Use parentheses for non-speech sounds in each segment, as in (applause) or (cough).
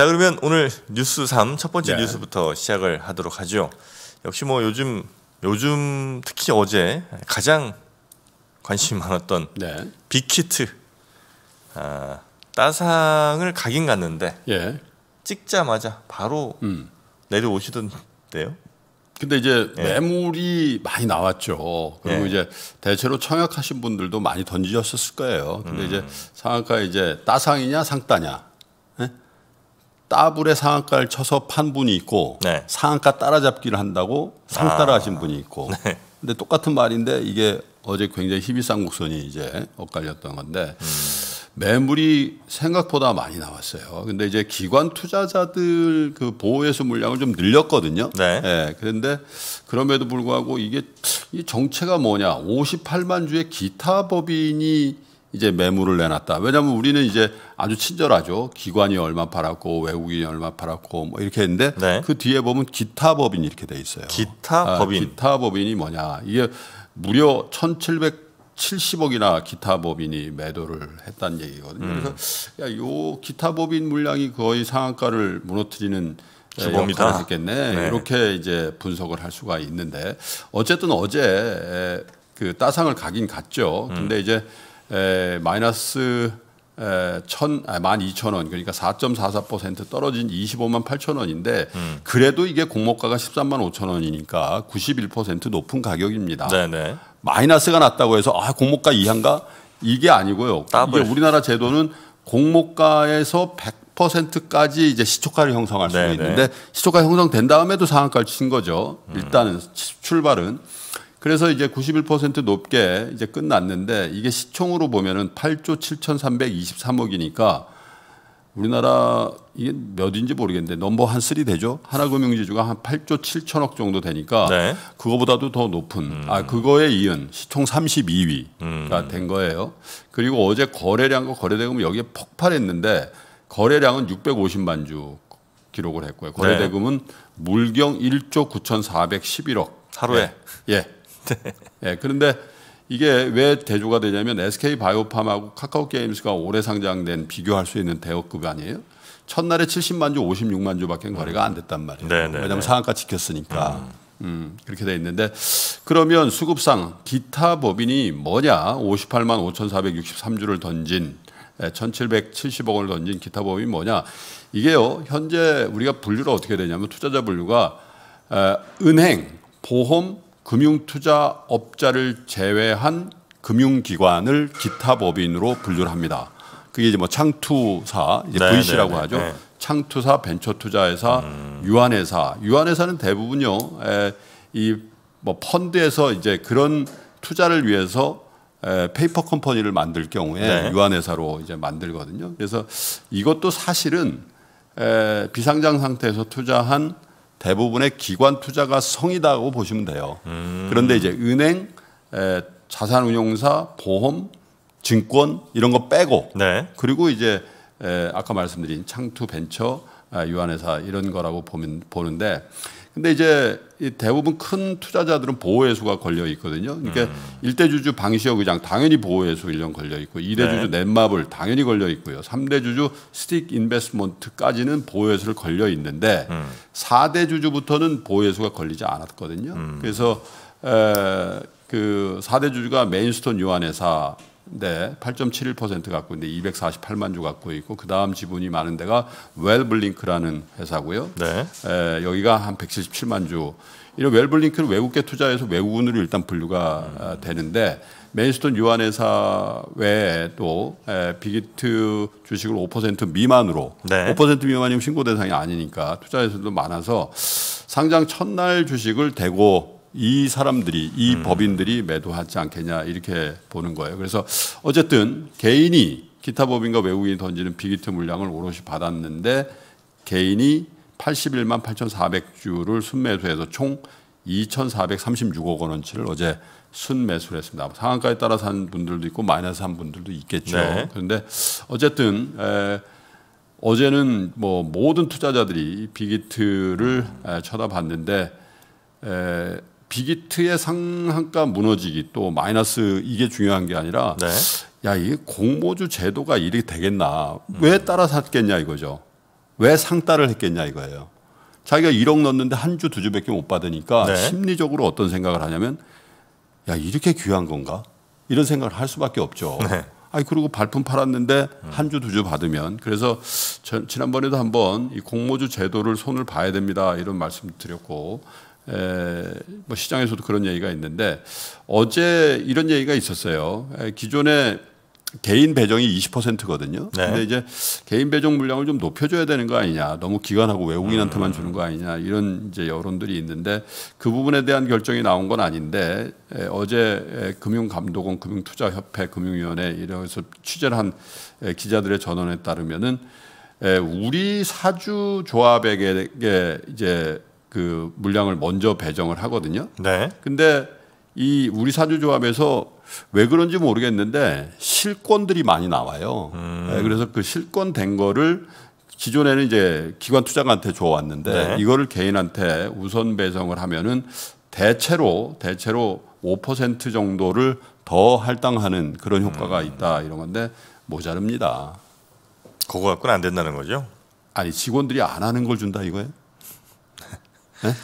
자 그러면 오늘 뉴스 3첫 번째 네. 뉴스부터 시작을 하도록 하죠. 역시 뭐 요즘 요즘 특히 어제 가장 관심이 많았던 네. 빅히트 아, 따상을 가긴 갔는데 예. 찍자마자 바로 음. 내려오시던데요. 근데 이제 예. 매물이 많이 나왔죠. 그리고 예. 이제 대체로 청약하신 분들도 많이 던지셨을 거예요. 근데 음. 이제 상한가 이제 따상이냐 상따냐 따블의 상한가를 쳐서 판 분이 있고 네. 상한가 따라잡기를 한다고 상따라 아. 하신 분이 있고 (laughs) 네. 근데 똑같은 말인데 이게 어제 굉장히 희비상국선이 이제 엇갈렸던 건데 음. 매물이 생각보다 많이 나왔어요. 근데 이제 기관 투자자들 그보호해서 물량을 좀 늘렸거든요. 네. 네. 그런데 그럼에도 불구하고 이게 이 정체가 뭐냐? 58만 주의 기타 법인이 이제 매물을 내놨다. 왜냐하면 우리는 이제 아주 친절하죠. 기관이 얼마 팔았고 외국인이 얼마 팔았고 뭐 이렇게 했는데 네. 그 뒤에 보면 기타 법인 이렇게 돼 있어요. 기타 아, 법인. 기타 법인이 뭐냐? 이게 무려 1,770억이나 기타 법인이 매도를 했다는 얘기거든요. 음. 그래서 야, 요 기타 법인 물량이 거의 상한가를 무너뜨리는 예, 주범이다. 겠네 네. 이렇게 이제 분석을 할 수가 있는데 어쨌든 어제 그 따상을 가긴 갔죠. 음. 근데 음. 이제 에, 마이너스 에, 천, 아, 12,000원 그러니까 4.44% 떨어진 25만 8천 원인데 음. 그래도 이게 공모가가 13만 5천 원이니까 91% 높은 가격입니다. 네네. 마이너스가 났다고 해서 아 공모가 이한가 이게 아니고요. 더블. 이게 우리나라 제도는 공모가에서 100%까지 이제 시초가를 형성할 수 있는데 시초가 형성된 다음에도 상한가를 친 거죠. 음. 일단은 출발은 그래서 이제 91% 높게 이제 끝났는데 이게 시총으로 보면은 8조 7,323억이니까 우리나라 이게 몇인지 모르겠는데 넘버 한 쓰리 되죠. 하나금융지주가 한 8조 7천억 정도 되니까 네. 그거보다도 더 높은 음. 아 그거에 이은 시총 32위가 음. 된 거예요. 그리고 어제 거래량과 거래대금 여기에 폭발했는데 거래량은 650만 주 기록을 했고요. 네. 거래대금은 네. 물경 1조 9,411억 하루에 예. 예. (laughs) 네. 네. 그런데 이게 왜 대조가 되냐면 SK 바이오팜하고 카카오 게임스가 올해 상장된 비교할 수 있는 대업급 아니에요? 첫날에 70만 주, 56만 주밖에 거래가 안 됐단 말이에요. 네네 왜냐하면 네. 상한가 지켰으니까. 음. 음, 그렇게 돼 있는데 그러면 수급상 기타 법인이 뭐냐? 58만 5,463주를 던진 1,770억 예, 을 던진 기타 법인이 뭐냐? 이게요. 현재 우리가 분류를 어떻게 되냐면 투자자 분류가 에, 은행, 보험, 금융투자업자를 제외한 금융기관을 기타 법인으로 분류를 합니다. 그게 이제 뭐 창투사, 이제 네, VC라고 네, 네, 하죠. 네. 창투사, 벤처투자회사, 음. 유한회사. 유한회사는 대부분요, 이뭐 펀드에서 이제 그런 투자를 위해서 에, 페이퍼 컴퍼니를 만들 경우에 네. 유한회사로 이제 만들거든요. 그래서 이것도 사실은 에, 비상장 상태에서 투자한 대부분의 기관 투자가 성이다고 보시면 돼요. 음. 그런데 이제 은행, 에, 자산운용사, 보험, 증권 이런 거 빼고 네. 그리고 이제 에, 아까 말씀드린 창투 벤처 아, 유한회사 이런 거라고 보면 보는데 근데 이제 이 대부분 큰 투자자들은 보호해수가 걸려 있거든요. 그러니까 음. 1대 주주 방시혁 의장 당연히 보호해수 1년 걸려 있고 2대 네. 주주 넷마블 당연히 걸려 있고요. 3대 주주 스틱 인베스먼트까지는 보호해수를 걸려 있는데 음. 4대 주주부터는 보호해수가 걸리지 않았거든요. 음. 그래서 에, 그 4대 주주가 메인스톤 유한회사 네, 8.71% 갖고 있는데 248만 주 갖고 있고 그 다음 지분이 많은 데가 웰블링크라는 회사고요. 네. 에, 여기가 한 177만 주. 이런 웰블링크는 외국계 투자해서 외국인으로 일단 분류가 음. 되는데 메인스톤 유한회사 외에 또 에, 비기트 주식을 5% 미만으로 네. 5% 미만이면 신고 대상이 아니니까 투자에서도 많아서 상장 첫날 주식을 대고 이 사람들이 이 음. 법인들이 매도하지 않겠냐 이렇게 보는 거예요. 그래서 어쨌든 개인이 기타 법인과 외국인이 던지는 비기트 물량을 오롯이 받았는데 개인이 81만 8,400주를 순매수해서 총 2,436억 원어치를 어제 순매수를 했습니다. 상한가에 따라 산 분들도 있고 마이너스 한 분들도 있겠죠. 네. 그런데 어쨌든 에, 어제는 뭐 모든 투자자들이 비기트를 에, 쳐다봤는데 에, 빅히트의 상한가 무너지기 또 마이너스 이게 중요한 게 아니라 네. 야, 이 공모주 제도가 이렇게 되겠나. 왜 따라 샀겠냐 이거죠. 왜 상따를 했겠냐 이거예요. 자기가 1억 넣었는데 한 주, 두 주밖에 못 받으니까 네. 심리적으로 어떤 생각을 하냐면 야, 이렇게 귀한 건가? 이런 생각을 할 수밖에 없죠. 네. 아니, 그리고 발품 팔았는데 한 주, 두 주 받으면. 그래서 전, 지난번에도 한번 이 공모주 제도를 손을 봐야 됩니다. 이런 말씀 드렸고 뭐 시장에서도 그런 얘기가 있는데 어제 이런 얘기가 있었어요. 기존에 개인 배정이 20%거든요. 네. 근데 이제 개인 배정 물량을 좀 높여줘야 되는 거 아니냐. 너무 기관하고 외국인한테만 음. 주는 거 아니냐. 이런 이제 여론들이 있는데 그 부분에 대한 결정이 나온 건 아닌데 어제 금융감독원 금융투자협회 금융위원회 이래서 취재를 한 기자들의 전원에 따르면은 우리 사주 조합에게 이제 그 물량을 먼저 배정을 하거든요. 네. 근데 이 우리 사주조합에서 왜 그런지 모르겠는데 실권들이 많이 나와요. 음. 네, 그래서 그 실권 된 거를 기존에는 이제 기관 투자한테 줘왔는데 네. 이거를 개인한테 우선 배정을 하면은 대체로 대체로 5% 정도를 더 할당하는 그런 효과가 음. 있다 이런 건데 모자릅니다. 그거 갖고는 안 된다는 거죠? 아니 직원들이 안 하는 걸 준다 이거예요? 네?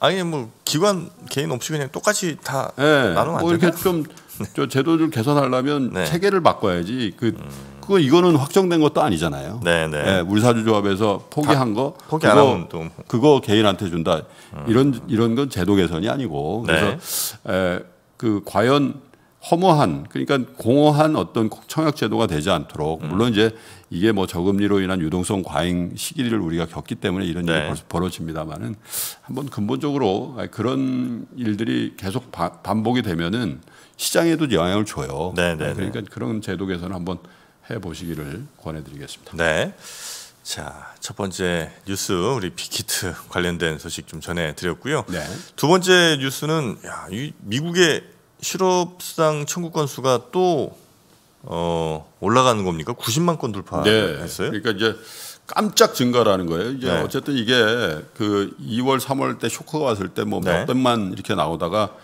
아니 뭐 기관 개인 없이 그냥 똑같이 다 네. 나누뭐 이렇게 좀저 (laughs) 네. 제도를 개선하려면 네. 체계를 바꿔야지. 그 음. 그거 이거는 확정된 것도 아니잖아요. 네, 네. 네 물사주 조합에서 포기한 거 포기 그거, 또... 뭐. 그거 개인한테 준다. 음. 이런 이런 건 제도 개선이 아니고 그래서 네. 에, 그 과연 허무한 그러니까 공허한 어떤 청약 제도가 되지 않도록 음. 물론 이제 이게 뭐 저금리로 인한 유동성 과잉 시기를 우리가 겪기 때문에 이런 일이 네. 벌어집니다만은 한번 근본적으로 아, 그런 일들이 계속 바, 반복이 되면은 시장에도 영향을 줘요. 네, 네, 아, 네. 그러니까 그런 제도 개선 한번 해 보시기를 권해드리겠습니다. 네. 자, 첫 번째 뉴스 우리 빅히트 관련된 소식 좀 전해 드렸고요. 네. 두 번째 뉴스는 야, 이 미국의 실업수당 청구 건수가 또 어, 올라가는 겁니까? 90만 건 돌파했어요? 네. 그러니까 이제 깜짝 증가라는 거예요. 이제 네. 어쨌든 이게 그 2월, 3월 때 쇼크가 왔을 때뭐 네. 몇백만 이렇게 나오다가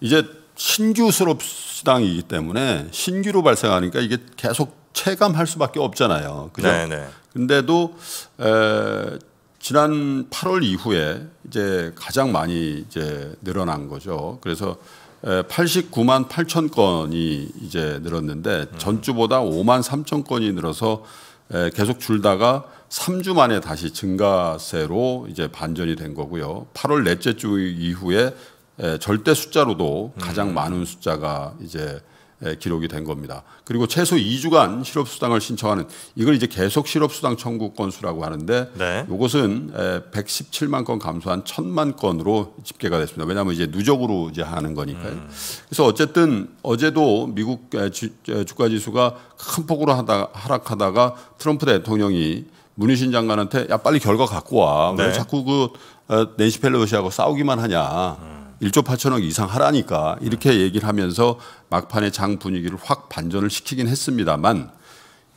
이제 신규 수업수당이기 때문에 신규로 발생하니까 이게 계속 체감할 수밖에 없잖아요. 그죠? 네, 네. 근데도 에, 지난 8월 이후에 이제 가장 많이 이제 늘어난 거죠. 그래서 89만 8천 건이 이제 늘었는데 음. 전주보다 5만 3천 건이 늘어서 계속 줄다가 3주 만에 다시 증가세로 이제 반전이 된 거고요. 8월 넷째 주 이후에 절대 숫자로도 가장 음. 많은 숫자가 이제 예, 기록이 된 겁니다. 그리고 최소 2주간 실업수당을 신청하는 이걸 이제 계속 실업수당 청구 건수라고 하는데 네. 이것은 117만 예, 건 감소한 1천만 건으로 집계가 됐습니다. 왜냐하면 이제 누적으로 이제 하는 거니까요. 음. 그래서 어쨌든 어제도 미국 예, 주가 지수가 큰 폭으로 하다, 하락하다가 트럼프 대통령이 문희신 장관한테 야 빨리 결과 갖고 와. 네. 왜 자꾸 그 어, 낸시 펠로시하고 싸우기만 하냐. 음. 1조 8천억 이상 하라니까 이렇게 얘기를 하면서 막판에 장 분위기를 확 반전을 시키긴 했습니다만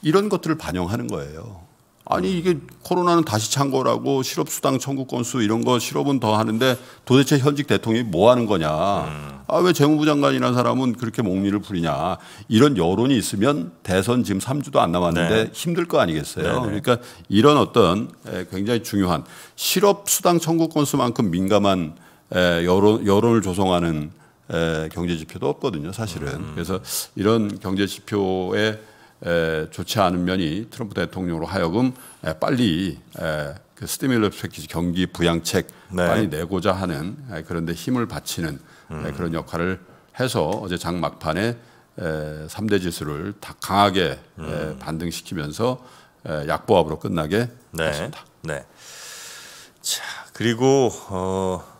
이런 것들을 반영하는 거예요. 아니 음. 이게 코로나는 다시 창궐하고 실업수당 청구 건수 이런 거 실업은 더 하는데 도대체 현직 대통령이 뭐 하는 거냐. 음. 아왜 재무부 장관이라는 사람은 그렇게 목리를 부리냐. 이런 여론이 있으면 대선 지금 3주도 안 남았는데 네. 힘들 거 아니겠어요. 네네. 네. 그러니까 이런 어떤 굉장히 중요한 실업수당 청구 건수만큼 민감한 여론, 여론을 조성하는 경제 지표도 없거든요, 사실은. 음. 그래서 이런 경제 지표에 좋지 않은 면이 트럼프 대통령으로 하여금 빨리 그스티밀러스 패키지 경기 부양책 네. 빨리 내고자 하는 그런데 힘을 바치는 음. 그런 역할을 해서 어제 장 막판에 3대 지수를 다 강하게 음. 반등시키면서 약보합으로 끝나게 네. 했습니다. 네. 자, 그리고 어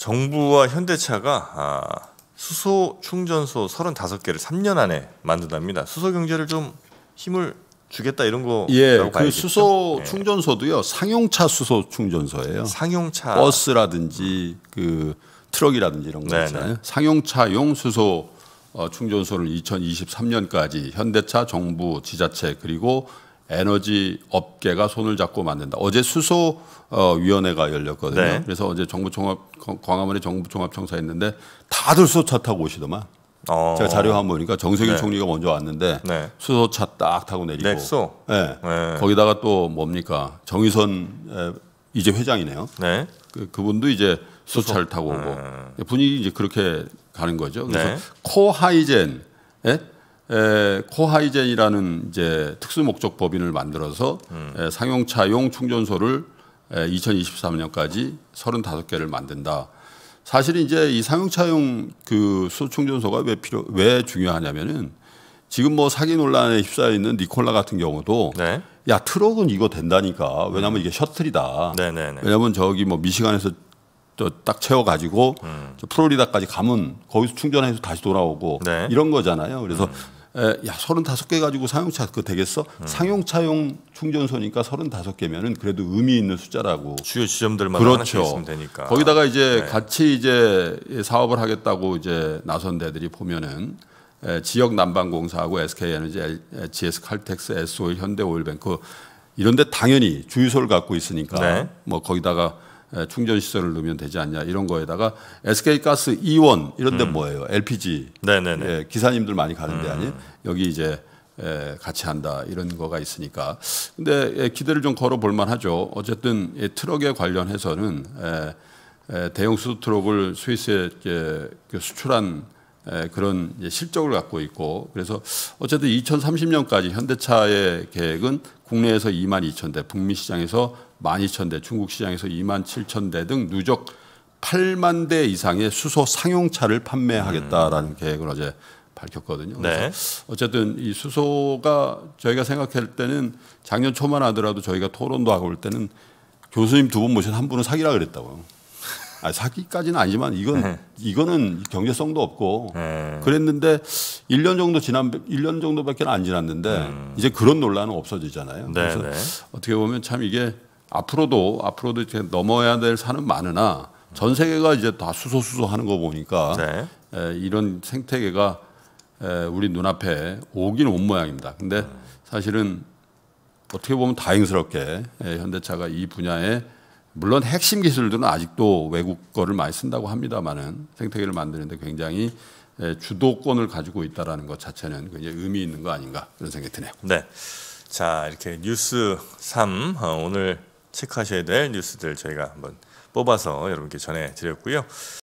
정부와 현대차가 아, 수소 충전소 35개를 3년 안에 만든답니다. 수소 경제를 좀 힘을 주겠다 이런 거. 예, 그봐야 수소 예. 충전소도요 예. 상용차 수소 충전소예요. 상용차 버스라든지 그 트럭이라든지 이런 거 네, 있잖아요. 네. 상용차용 수소 어, 충전소를 2023년까지 현대차 정부 지자체 그리고 에너지 업계가 손을 잡고 만든다. 어제 수소 어, 위원회가 열렸거든요. 네. 그래서 어제 정부총합 광화문에 정부총합청사 했는데 다들 수소차 타고 오시더만. 어. 제가 자료 한번 보니까 정세균 네. 총리가 먼저 왔는데 네. 수소차 딱 타고 내리고. 넥소. 네. 네. 거기다가 또 뭡니까 정의선 이제 회장이네요. 네. 그, 그분도 이제 수소차를 타고 오고 음. 분위기 이제 그렇게 가는 거죠. 그래서 네. 코하이젠 예? 코하이젠이라는 이제 특수 목적 법인을 만들어서 음. 상용차용 충전소를 2023년까지 35개를 만든다. 사실 은 이제 이 상용차용 그 수충전소가 소왜 필요 왜 중요하냐면은 지금 뭐 사기 논란에 휩싸여 있는 니콜라 같은 경우도 네. 야 트럭은 이거 된다니까 왜냐하면 이게 셔틀이다. 네, 네, 네. 왜냐하면 저기 뭐 미시간에서 또딱 채워가지고 음. 프로리다까지 가면 거기서 충전해서 다시 돌아오고 네. 이런 거잖아요. 그래서 음. 에, 야 35개 가지고 상용차 그 되겠어? 음. 상용차용 충전소니까 35개면은 그래도 의미 있는 숫자라고. 주요 지점들만 그렇죠. 있으면 되니까. 거기다가 이제 네. 같이 이제 사업을 하겠다고 이제 나선 데들이 보면은 에, 지역 난방공사하고 SK에너지, GS 칼텍스, s 오 현대오일뱅크 이런데 당연히 주유소를 갖고 있으니까 네. 뭐 거기다가 충전 시설을 넣으면 되지 않냐 이런 거에다가 SK 가스 이원 이런 데 음. 뭐예요? LPG. 네네네. 예, 기사님들 많이 가는 데 아니? 음. 여기 이제 예, 같이 한다 이런 거가 있으니까. 근데 예, 기대를 좀 걸어 볼 만하죠. 어쨌든 예, 트럭에 관련해서는 예, 예, 대형 수트럭을 스위스에 예, 수출한 예, 그런 실적을 갖고 있고 그래서 어쨌든 2030년까지 현대차의 계획은 국내에서 2만 2천 대, 북미 시장에서 1만 2천 대, 중국 시장에서 2만 7천 대 등 누적 8만 대 이상의 수소 상용차를 판매하겠다라는 음. 계획을 어제 밝혔거든요. 네. 어쨌든 이 수소가 저희가 생각할 때는 작년 초만 하더라도 저희가 토론도 하고 올 때는 교수님 두 분 모신 한 분은 사기라 그랬다고. 요 아, 사기까지는 아니지만 이건 네. 이거는 경제성도 없고 네. 그랬는데 1년 정도 지난 1년 정도밖에 안 지났는데 음. 이제 그런 논란은 없어지잖아요. 네, 그래서 네. 어떻게 보면 참 이게 앞으로도 앞으로도 이렇게 넘어야 될 산은 많으나 전 세계가 이제 다 수소수소 하는 거 보니까 네. 에, 이런 생태계가 에, 우리 눈앞에 오긴 온 모양입니다. 근데 음. 사실은 어떻게 보면 다행스럽게 에, 현대차가 이 분야에 물론 핵심 기술들은 아직도 외국 거를 많이 쓴다고 합니다만은 생태계를 만드는데 굉장히 주도권을 가지고 있다라는 것 자체는 굉장히 의미 있는 거 아닌가 그런 생각이 드네요. 네. 자 이렇게 뉴스 3 어, 오늘 체크하셔야 될 뉴스들 저희가 한번 뽑아서 여러분께 전해드렸고요.